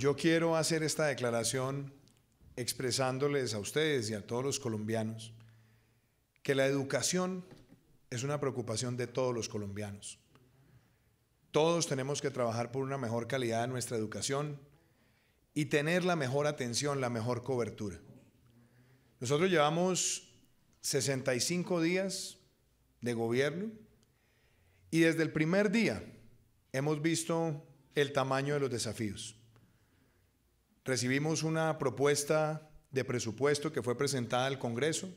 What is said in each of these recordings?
Yo quiero hacer esta declaración expresándoles a ustedes y a todos los colombianos que la educación es una preocupación de todos los colombianos. Todos tenemos que trabajar por una mejor calidad de nuestra educación y tener la mejor atención, la mejor cobertura. Nosotros llevamos 65 días de gobierno y desde el primer día hemos visto el tamaño de los desafíos recibimos una propuesta de presupuesto que fue presentada al Congreso,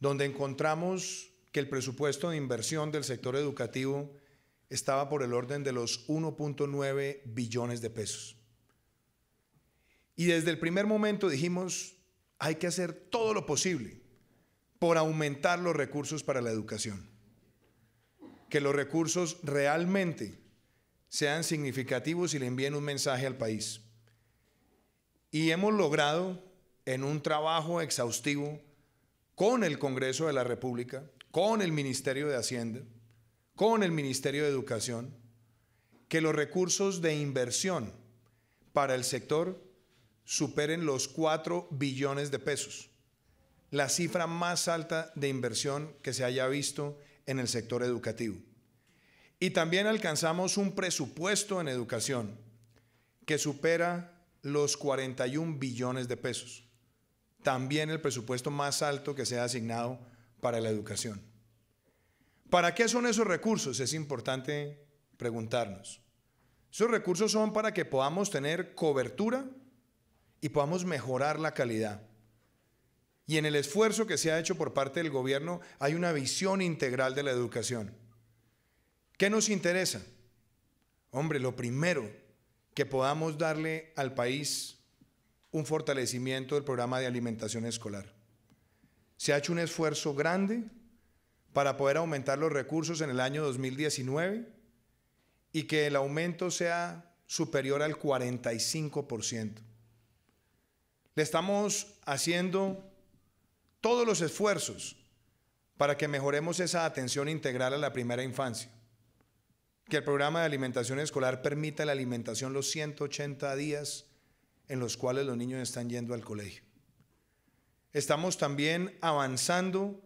donde encontramos que el presupuesto de inversión del sector educativo estaba por el orden de los 1.9 billones de pesos. Y desde el primer momento dijimos, hay que hacer todo lo posible por aumentar los recursos para la educación. Que los recursos realmente sean significativos y le envíen un mensaje al país. Y hemos logrado, en un trabajo exhaustivo con el Congreso de la República, con el Ministerio de Hacienda, con el Ministerio de Educación, que los recursos de inversión para el sector superen los 4 billones de pesos, la cifra más alta de inversión que se haya visto en el sector educativo. Y también alcanzamos un presupuesto en educación que supera los 41 billones de pesos. También el presupuesto más alto que se ha asignado para la educación. ¿Para qué son esos recursos? Es importante preguntarnos. Esos recursos son para que podamos tener cobertura y podamos mejorar la calidad. Y en el esfuerzo que se ha hecho por parte del gobierno hay una visión integral de la educación. ¿Qué nos interesa? Hombre, lo primero que podamos darle al país un fortalecimiento del programa de alimentación escolar. Se ha hecho un esfuerzo grande para poder aumentar los recursos en el año 2019 y que el aumento sea superior al 45%. Le estamos haciendo todos los esfuerzos para que mejoremos esa atención integral a la primera infancia que el programa de alimentación escolar permita la alimentación los 180 días en los cuales los niños están yendo al colegio. Estamos también avanzando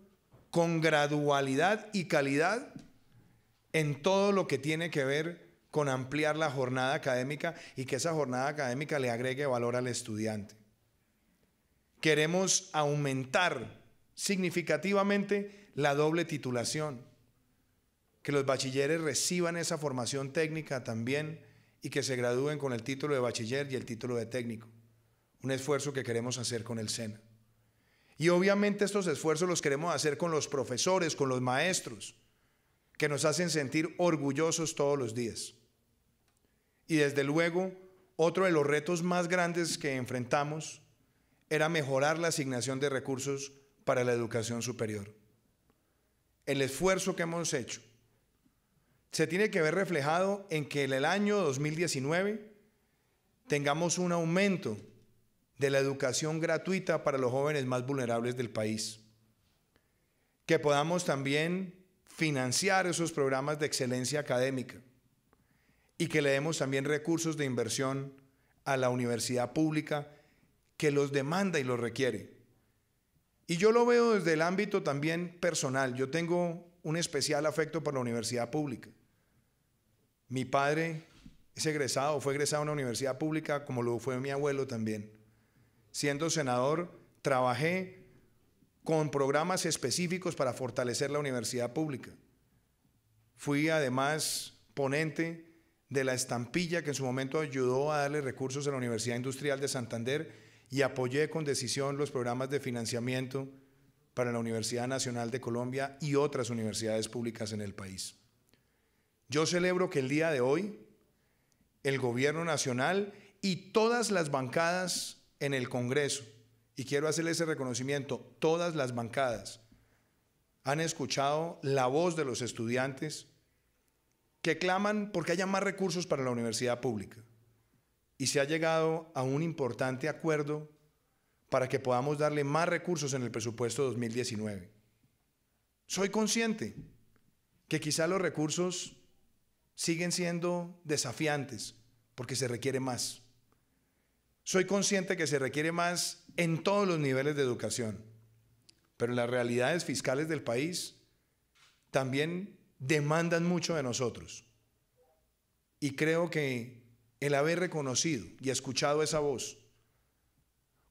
con gradualidad y calidad en todo lo que tiene que ver con ampliar la jornada académica y que esa jornada académica le agregue valor al estudiante. Queremos aumentar significativamente la doble titulación que los bachilleres reciban esa formación técnica también y que se gradúen con el título de bachiller y el título de técnico. Un esfuerzo que queremos hacer con el SENA. Y obviamente estos esfuerzos los queremos hacer con los profesores, con los maestros, que nos hacen sentir orgullosos todos los días. Y desde luego, otro de los retos más grandes que enfrentamos era mejorar la asignación de recursos para la educación superior. El esfuerzo que hemos hecho se tiene que ver reflejado en que en el año 2019 tengamos un aumento de la educación gratuita para los jóvenes más vulnerables del país. Que podamos también financiar esos programas de excelencia académica y que le demos también recursos de inversión a la universidad pública que los demanda y los requiere. Y yo lo veo desde el ámbito también personal. Yo tengo un especial afecto por la universidad pública. Mi padre es egresado, fue egresado a una universidad pública, como lo fue mi abuelo también. Siendo senador, trabajé con programas específicos para fortalecer la universidad pública. Fui además ponente de la estampilla que en su momento ayudó a darle recursos a la Universidad Industrial de Santander y apoyé con decisión los programas de financiamiento para la Universidad Nacional de Colombia y otras universidades públicas en el país. Yo celebro que el día de hoy el gobierno nacional y todas las bancadas en el Congreso, y quiero hacerle ese reconocimiento, todas las bancadas han escuchado la voz de los estudiantes que claman porque haya más recursos para la universidad pública. Y se ha llegado a un importante acuerdo para que podamos darle más recursos en el presupuesto 2019. Soy consciente que quizá los recursos siguen siendo desafiantes porque se requiere más. Soy consciente que se requiere más en todos los niveles de educación, pero las realidades fiscales del país también demandan mucho de nosotros. Y creo que el haber reconocido y escuchado esa voz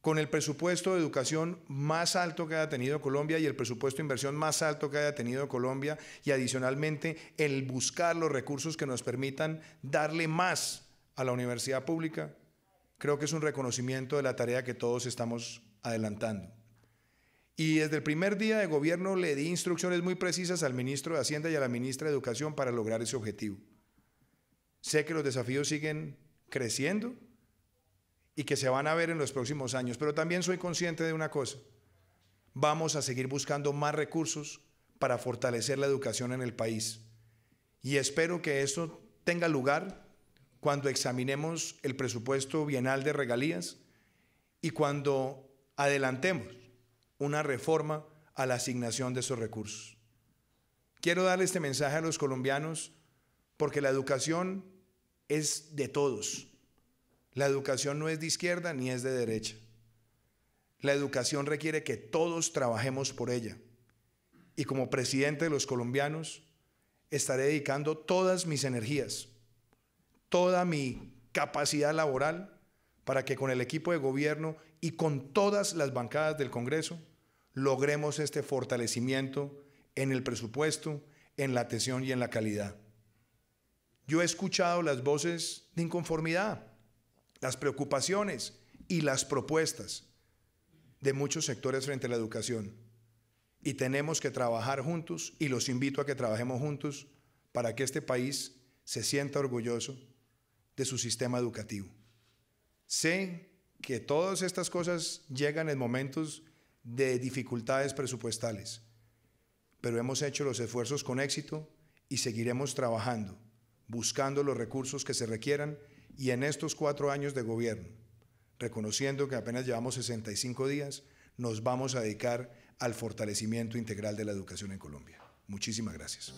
con el presupuesto de educación más alto que haya tenido Colombia y el presupuesto de inversión más alto que haya tenido Colombia y adicionalmente el buscar los recursos que nos permitan darle más a la universidad pública, creo que es un reconocimiento de la tarea que todos estamos adelantando. Y desde el primer día de gobierno le di instrucciones muy precisas al ministro de Hacienda y a la ministra de Educación para lograr ese objetivo. Sé que los desafíos siguen creciendo, y que se van a ver en los próximos años. Pero también soy consciente de una cosa. Vamos a seguir buscando más recursos para fortalecer la educación en el país. Y espero que eso tenga lugar cuando examinemos el presupuesto bienal de regalías y cuando adelantemos una reforma a la asignación de esos recursos. Quiero darle este mensaje a los colombianos porque la educación es de todos la educación no es de izquierda ni es de derecha. La educación requiere que todos trabajemos por ella. Y como presidente de los colombianos, estaré dedicando todas mis energías, toda mi capacidad laboral para que con el equipo de gobierno y con todas las bancadas del Congreso logremos este fortalecimiento en el presupuesto, en la atención y en la calidad. Yo he escuchado las voces de inconformidad las preocupaciones y las propuestas de muchos sectores frente a la educación. Y tenemos que trabajar juntos y los invito a que trabajemos juntos para que este país se sienta orgulloso de su sistema educativo. Sé que todas estas cosas llegan en momentos de dificultades presupuestales, pero hemos hecho los esfuerzos con éxito y seguiremos trabajando, buscando los recursos que se requieran y en estos cuatro años de gobierno, reconociendo que apenas llevamos 65 días, nos vamos a dedicar al fortalecimiento integral de la educación en Colombia. Muchísimas gracias.